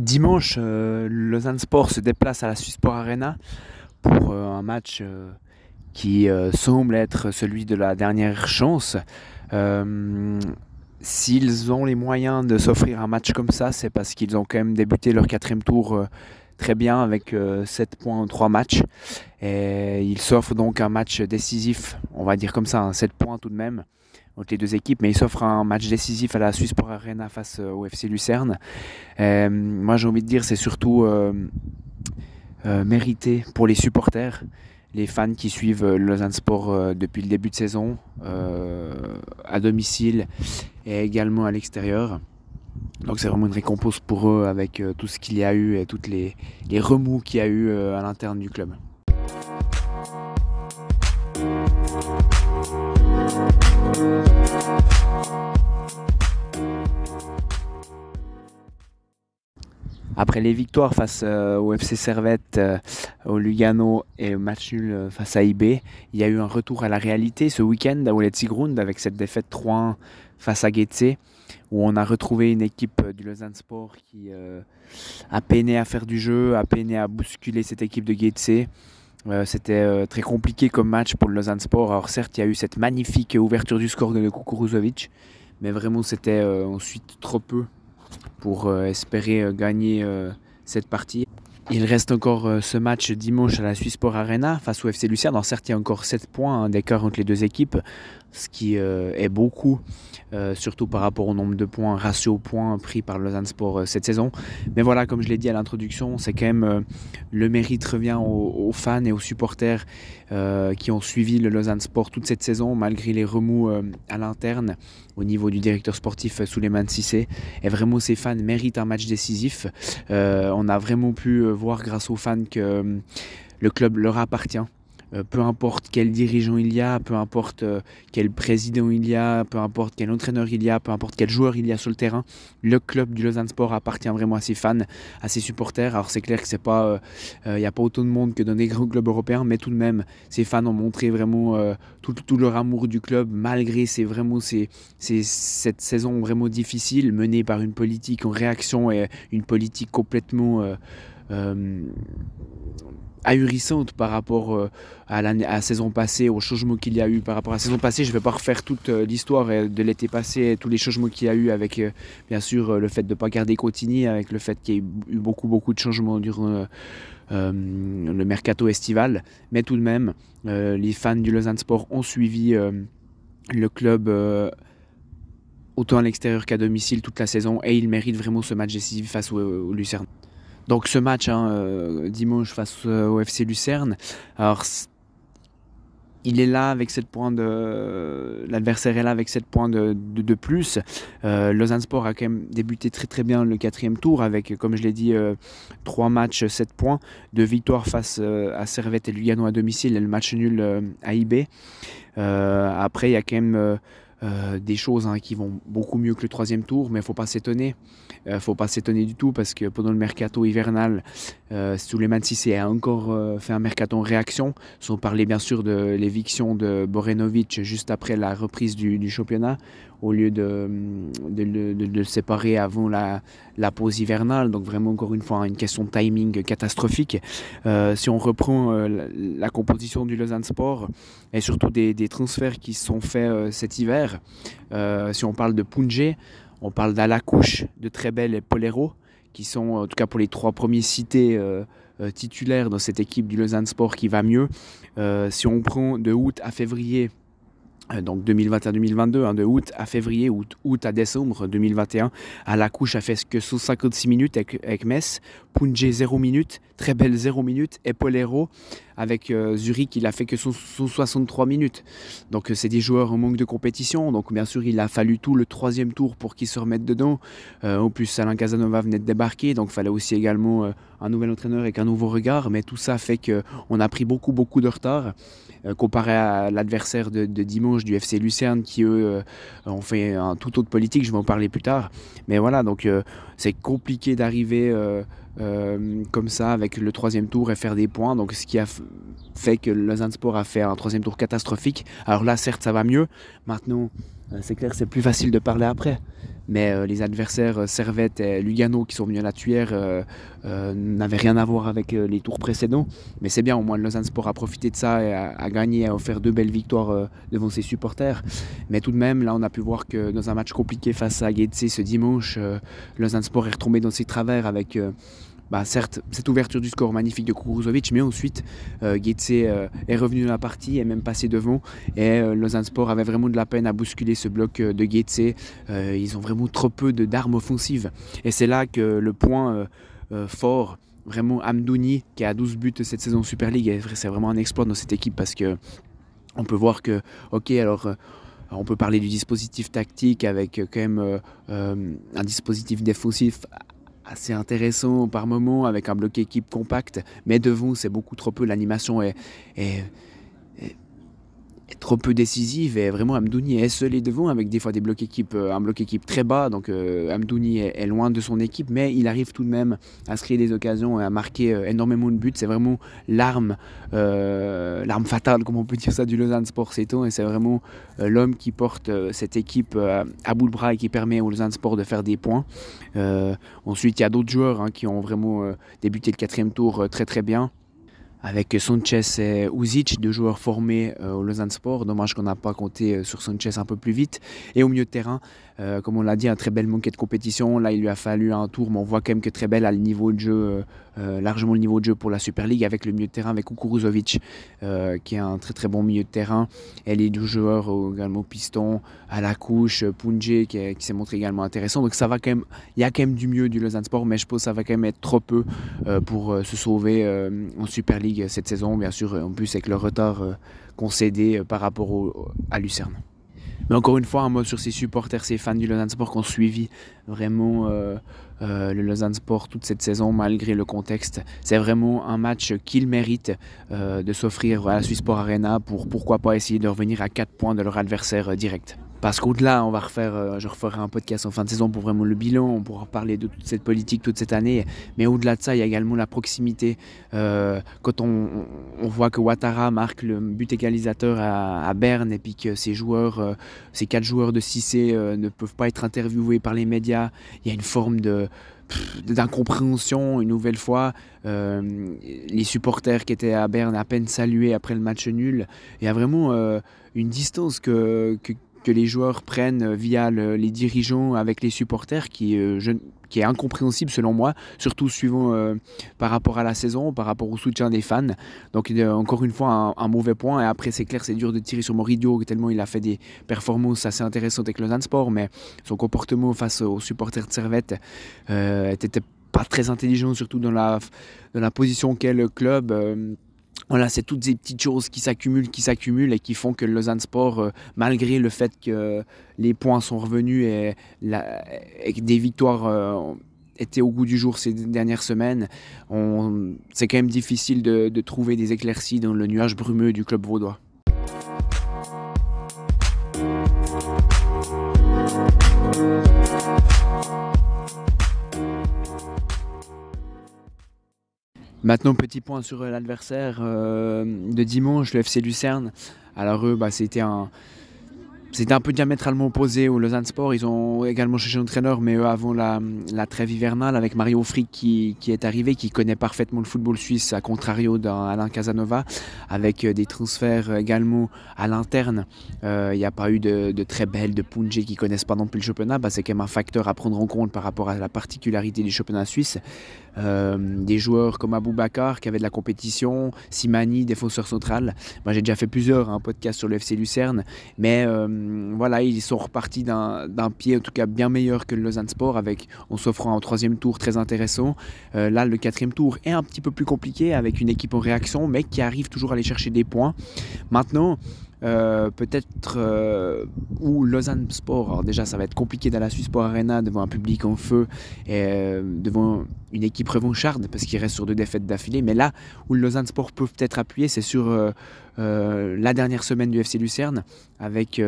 Dimanche, euh, Lausanne Sport se déplace à la Sport Arena pour euh, un match euh, qui semble être celui de la dernière chance. S'ils ont les moyens de s'offrir un match comme ça, c'est parce qu'ils ont quand même débuté leur quatrième tour très bien avec 7 points en 3 matchs. Et ils s'offrent donc un match décisif, on va dire comme ça, 7 hein, points tout de même les deux équipes, mais ils s'offrent un match décisif à la Suisse pour Arena face euh, au FC Lucerne. Euh, moi, j'ai envie de dire, c'est surtout euh, mérité pour les supporters les fans qui suivent Lausanne Sport depuis le début de saison, à domicile et également à l'extérieur. Donc c'est vraiment une récompense pour eux avec tout ce qu'il y a eu et toutes les, les remous qu'il y a eu à l'interne du club. Après les victoires face euh, au FC Servette, euh, au Lugano et au match nul euh, face à IB, il y a eu un retour à la réalité ce week-end à Oulet avec cette défaite 3-1 face à Getse, où on a retrouvé une équipe du Lausanne Sport qui a peiné à faire du jeu, a peiné à bousculer cette équipe de Getse. Euh, c'était euh, très compliqué comme match pour le Lausanne Sport. Alors certes, il y a eu cette magnifique ouverture du score de Kukuruzovic, mais vraiment c'était euh, ensuite trop peu pour espérer gagner cette partie. Il reste encore ce match dimanche à la Suisse Sport Arena face au FC Lucien, Alors certes, il y a encore 7 points hein, d'écart entre les deux équipes, ce qui euh, est beaucoup, euh, surtout par rapport au nombre de points, ratio points pris par Lausanne Sport euh, cette saison. Mais voilà, comme je l'ai dit à l'introduction, c'est quand même le mérite revient aux, fans et aux supporters qui ont suivi le Lausanne Sport toute cette saison, malgré les remous à l'interne au niveau du directeur sportif de Sissé. Et vraiment, ces fans méritent un match décisif. on a vraiment pu voir grâce aux fans que le club leur appartient euh, peu importe quel dirigeant il y a, peu importe euh, quel président il y a, peu importe quel entraîneur il y a, peu importe quel joueur il y a sur le terrain, le club du Lausanne Sport appartient vraiment à ses fans, à ses supporters. Alors c'est clair que c'est pas, euh, il n'y a pas autant de monde que dans des grands clubs européens, mais tout de même, ces fans ont montré vraiment tout, leur amour du club malgré vraiment cette saison vraiment difficile menée par une politique en réaction et une politique complètement euh, ahurissante par rapport euh, à, la, saison passée, aux changements qu'il y a eu par rapport à la saison passée. Je ne vais pas refaire toute euh, l'histoire de l'été passé, tous les changements qu'il y a eu avec, bien sûr, le fait de ne pas garder Cotigny, avec le fait qu'il y ait eu beaucoup, beaucoup de changements durant le mercato estival. Mais tout de même, les fans du Lausanne Sport ont suivi le club autant à l'extérieur qu'à domicile toute la saison et ils méritent vraiment ce match décisif face au Lucerne. Donc ce match hein, euh, dimanche face euh, au FC Lucerne, alors il est là avec 7 points de l'adversaire est là avec 7 points de, plus. Euh, Lausanne Sport a quand même débuté très très bien le quatrième tour avec, comme je l'ai dit, 3 matchs 7 points, de victoires face à Servette et Lugano à domicile et le match nul à IB. après, il y a quand même euh, des choses hein, qui vont beaucoup mieux que le troisième tour, mais il faut pas s'étonner. Il euh, faut pas s'étonner du tout parce que pendant le mercato hivernal, euh, Suleiman Sissé a encore euh, fait un mercato en réaction, sans parler bien sûr de l'éviction de Borenovic juste après la reprise du championnat, au lieu de, de, le séparer avant la, la, pause hivernale. Donc vraiment encore une fois une question de timing catastrophique. Euh, si on reprend euh, la, composition du Lausanne Sport et surtout des, transferts qui sont faits euh, cet hiver, si on parle de Punjé, on parle d'Alacouche, de très et Polero, qui sont en tout cas pour les trois premiers cités titulaires dans cette équipe du Lausanne Sport qui va mieux. si on prend de août à février, euh, donc 2021-2022, hein, de août à février, août, à décembre 2021. À la couche, a fait que 156 minutes avec, Metz, Punge 0 minutes, très belle 0 minutes, et Polero avec euh, Zurich, il a fait que 163 minutes. Donc euh, c'est des joueurs en manque de compétition, donc bien sûr il a fallu tout le troisième tour pour qu'ils se remettent dedans. en plus Alain Casanova venait de débarquer, donc il fallait aussi également un nouvel entraîneur avec un nouveau regard, mais tout ça fait qu'on a pris beaucoup beaucoup de retard comparé à l'adversaire de dimanche du FC Lucerne qui, eux, euh, ont fait un tout autre politique. Je vais en parler plus tard. Mais voilà, donc euh, c'est compliqué d'arriver. Euh, comme ça avec le troisième tour et faire des points. Donc ce qui a fait que le Sport a fait un troisième tour catastrophique. Alors là, certes, ça va mieux. Maintenant, euh, c'est clair, c'est plus facile de parler après. Mais euh, les adversaires euh, Servette et Lugano qui sont venus à la tuyère n'avaient rien à voir avec les tours précédents. Mais c'est bien, au moins Lausanne Sport a profité de ça et a, gagné, a offert deux belles victoires devant ses supporters. Mais tout de même, là, on a pu voir que dans un match compliqué face à Getse ce dimanche, Lausanne Sport est retombé dans ses travers avec bah, certes, cette ouverture du score magnifique de Kourouzovic, mais ensuite, euh, euh, est revenu dans la partie, est même passé devant. Et euh, Lausanne Sport avait vraiment de la peine à bousculer ce bloc euh, de Gaetze. ils ont vraiment trop peu d'armes offensives. Et c'est là que le point fort vraiment Amdouni qui a 12 buts cette saison Super League. C'est vraiment un exploit dans cette équipe parce que on peut voir que, ok, alors on peut parler du dispositif tactique avec quand même un dispositif défensif assez intéressant par moment avec un bloc équipe compact, mais devant c'est beaucoup trop peu, l'animation est, est trop peu décisive et vraiment Amdouni est seul et devant avec des fois des blocs équipe euh, un bloc équipe très bas. Donc euh, Amdouni est, loin de son équipe, mais il arrive tout de même à se créer des occasions et à marquer euh, énormément de buts. C'est vraiment l'arme, l'arme fatale, comme on peut dire ça, du Lausanne Sport temps Et c'est vraiment l'homme qui porte cette équipe à bout de bras et qui permet au Lausanne Sport de faire des points. ensuite, il y a d'autres joueurs hein, qui ont vraiment débuté le quatrième tour très très bien avec Sanchez et Uzic, deux joueurs formés euh, au Lausanne Sport. Dommage qu'on n'a pas compté euh, sur Sanchez un peu plus vite. Et au milieu de terrain, euh, comme on l'a dit, un très bel manqué de compétition. Là, il lui a fallu un tour, mais on voit quand même que très belle a le niveau de jeu, largement le niveau de jeu pour la Super League avec le milieu de terrain, avec Kukuruzovic, qui est un très très bon milieu de terrain. Et les deux joueurs également au piston, à la couche, Punje, qui, s'est montré également intéressant. Donc ça va quand même, il y a quand même du mieux du Lausanne Sport, mais je pense que ça va quand même être trop peu pour se sauver en Super League euh, cette saison, bien sûr, euh, en plus avec le retard euh, concédé par rapport à Lucerne. Mais encore une fois, un mot sur ces supporters, ces fans du Lausanne Sport qui ont suivi vraiment le Lausanne Sport toute cette saison malgré le contexte. C'est vraiment un match qu'ils méritent de s'offrir à la Swiss Sport Arena pour pourquoi pas essayer de revenir à 4 points de leur adversaire direct. Parce qu'au-delà, on va refaire, euh, je referai un podcast en fin de saison pour vraiment le bilan, on pourra parler de toute cette politique toute cette année. Mais au-delà de ça, il y a également la proximité. Euh, quand on, voit que Ouattara marque le but égalisateur à, Berne et puis que ces joueurs, euh, ces quatre joueurs de 6C ne peuvent pas être interviewés par les médias, il y a une forme de d'incompréhension une nouvelle fois. les supporters qui étaient à Berne à peine salués après le match nul. Il y a vraiment une distance que, que les joueurs prennent euh, via les dirigeants avec les supporters qui, euh, qui est incompréhensible selon moi, surtout suivant euh, par rapport à la saison, par rapport au soutien des fans. Donc encore une fois un, mauvais point et après c'est clair c'est dur de tirer sur Moridio tellement il a fait des performances assez intéressantes avec le Sport mais son comportement face aux supporters de Servette était pas très intelligent surtout dans la, dans la position qu'est le club voilà, c'est toutes ces petites choses qui s'accumulent, qui s'accumulent et qui font que le Lausanne Sport, euh, malgré le fait que les points sont revenus et, que des victoires euh, étaient au goût du jour ces dernières semaines, c'est quand même difficile de, de trouver des éclaircies dans le nuage brumeux du club vaudois. Maintenant, petit point sur l'adversaire euh, de dimanche, le FC Lucerne. Alors eux, bah, c'était un, c'était un peu diamétralement opposé au Lausanne Sport. Ils ont également un entraîneur, mais eux, avant la, la, trêve hivernale, avec Mario Frick qui, est arrivé, qui connaît parfaitement le football suisse, à contrario d'Alain Casanova, avec euh, des transferts également à l'interne. Euh, il n'y a pas eu de, très belles de Punge qui connaissent pas non plus le championnat. Bah, c'est quand même un facteur à prendre en compte par rapport à la particularité du championnat suisse. Euh, des joueurs comme Aboubakar qui avait de la compétition, Simani, défenseur central. Moi, bah, j'ai déjà fait plusieurs un hein, podcast podcasts sur le FC Lucerne, mais. Euh, voilà, ils sont repartis d'un pied en tout cas bien meilleur que le Lausanne Sport, avec on s'offrant un troisième tour très intéressant. Euh, là, le quatrième tour est un petit peu plus compliqué avec une équipe en réaction, mais qui arrive toujours à aller chercher des points. Maintenant, euh, peut-être où euh, ou Lausanne Sport. Alors déjà, ça va être compliqué dans la Suisse Sport Arena devant un public en feu et euh, devant une équipe revancharde parce qu'il reste sur deux défaites d'affilée. Mais là où Lausanne Sport peut peut-être appuyer, c'est sur la dernière semaine du FC Lucerne. Avec,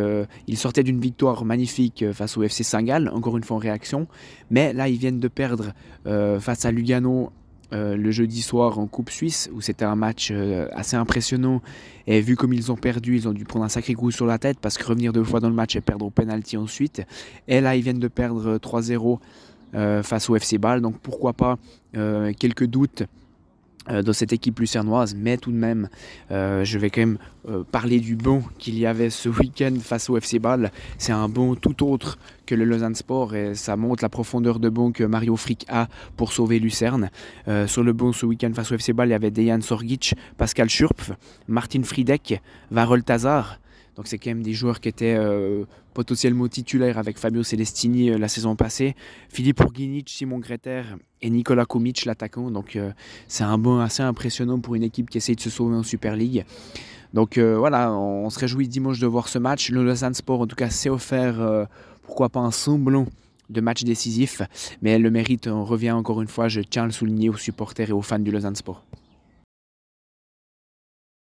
ils sortaient d'une victoire magnifique face au FC Saint-Gall, encore une fois en réaction. Mais là, ils viennent de perdre face à Lugano euh, le jeudi soir en Coupe Suisse, où c'était un match euh, assez impressionnant. Et vu comme ils ont perdu, ils ont dû prendre un sacré coup sur la tête parce que revenir deux fois dans le match et perdre au penalty ensuite. Et là, ils viennent de perdre 3-0 euh, face au FC Bâle. Donc pourquoi pas quelques doutes euh, dans cette équipe lucernoise, mais tout de même, euh, je vais quand même euh, parler du bon qu'il y avait ce week-end face au FC Bâle. C'est un bon tout autre que le Lausanne Sport et ça montre la profondeur de bon que Mario Frick a pour sauver Lucerne. sur le bon ce week-end face au FC Bâle, il y avait Dejan Sorgic, Pascal Schurpf, Martin Friedek, Varol Tazar, donc c'est quand même des joueurs qui étaient euh, potentiellement titulaires avec Fabio Celestini euh, la saison passée. Philippe Urginic, Simon Greter et Nicolas Komic, l'attaquant. Donc euh, c'est un bon assez impressionnant pour une équipe qui essaye de se sauver en Super League. Donc voilà, on, se réjouit dimanche de voir ce match. Le Lausanne Sport en tout cas s'est offert, pourquoi pas un semblant de match décisif, mais le mérite on revient encore une fois, je tiens à le souligner aux supporters et aux fans du Lausanne Sport.